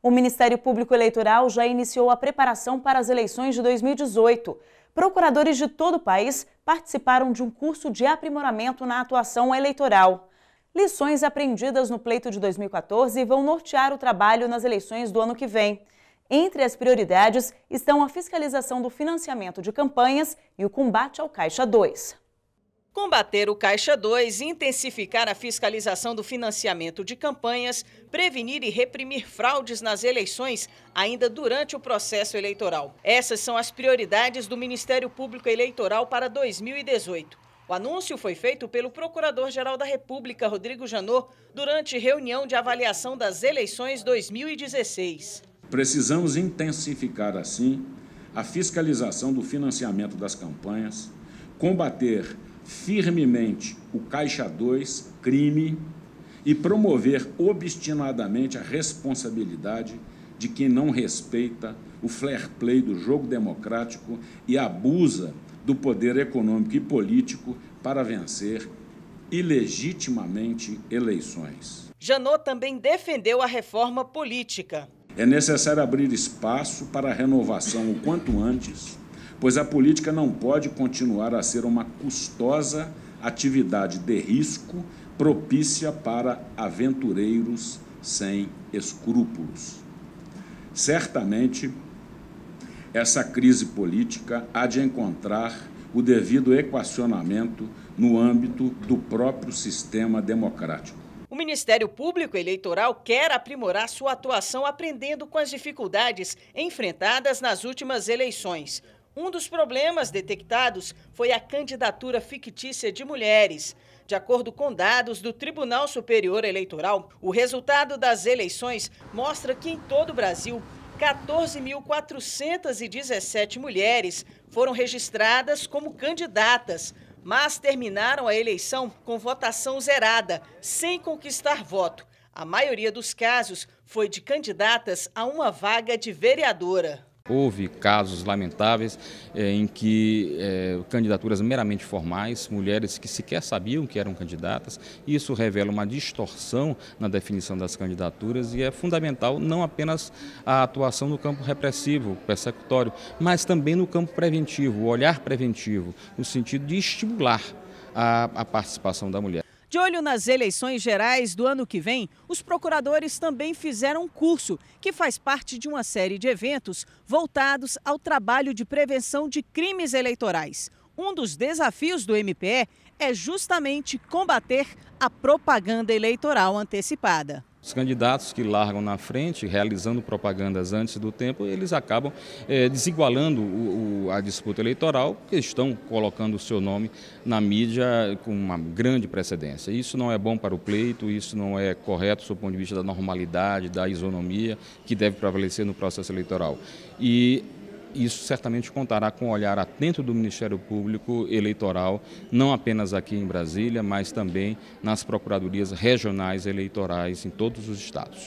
O Ministério Público Eleitoral já iniciou a preparação para as eleições de 2018. Procuradores de todo o país participaram de um curso de aprimoramento na atuação eleitoral. Lições aprendidas no pleito de 2014 vão nortear o trabalho nas eleições do ano que vem. Entre as prioridades estão a fiscalização do financiamento de campanhas e o combate ao Caixa 2 combater o Caixa 2, intensificar a fiscalização do financiamento de campanhas, prevenir e reprimir fraudes nas eleições ainda durante o processo eleitoral. Essas são as prioridades do Ministério Público Eleitoral para 2018. O anúncio foi feito pelo Procurador-Geral da República, Rodrigo Janot, durante reunião de avaliação das eleições 2016. Precisamos intensificar, assim, a fiscalização do financiamento das campanhas, combater firmemente o Caixa 2 crime e promover obstinadamente a responsabilidade de quem não respeita o fair play do jogo democrático e abusa do poder econômico e político para vencer ilegitimamente eleições. Janot também defendeu a reforma política. É necessário abrir espaço para a renovação o quanto antes pois a política não pode continuar a ser uma custosa atividade de risco propícia para aventureiros sem escrúpulos. Certamente, essa crise política há de encontrar o devido equacionamento no âmbito do próprio sistema democrático. O Ministério Público Eleitoral quer aprimorar sua atuação aprendendo com as dificuldades enfrentadas nas últimas eleições. Um dos problemas detectados foi a candidatura fictícia de mulheres. De acordo com dados do Tribunal Superior Eleitoral, o resultado das eleições mostra que em todo o Brasil, 14.417 mulheres foram registradas como candidatas, mas terminaram a eleição com votação zerada, sem conquistar voto. A maioria dos casos foi de candidatas a uma vaga de vereadora. Houve casos lamentáveis eh, em que eh, candidaturas meramente formais, mulheres que sequer sabiam que eram candidatas, isso revela uma distorção na definição das candidaturas e é fundamental não apenas a atuação no campo repressivo, persecutório, mas também no campo preventivo, o olhar preventivo, no sentido de estimular a, a participação da mulher. De olho nas eleições gerais do ano que vem, os procuradores também fizeram um curso que faz parte de uma série de eventos voltados ao trabalho de prevenção de crimes eleitorais. Um dos desafios do MPE é justamente combater a propaganda eleitoral antecipada. Os candidatos que largam na frente, realizando propagandas antes do tempo, eles acabam é, desigualando o, o, a disputa eleitoral, porque estão colocando o seu nome na mídia com uma grande precedência. Isso não é bom para o pleito, isso não é correto do ponto de vista da normalidade, da isonomia que deve prevalecer no processo eleitoral. E isso certamente contará com o olhar atento do Ministério Público Eleitoral, não apenas aqui em Brasília, mas também nas procuradorias regionais eleitorais em todos os estados.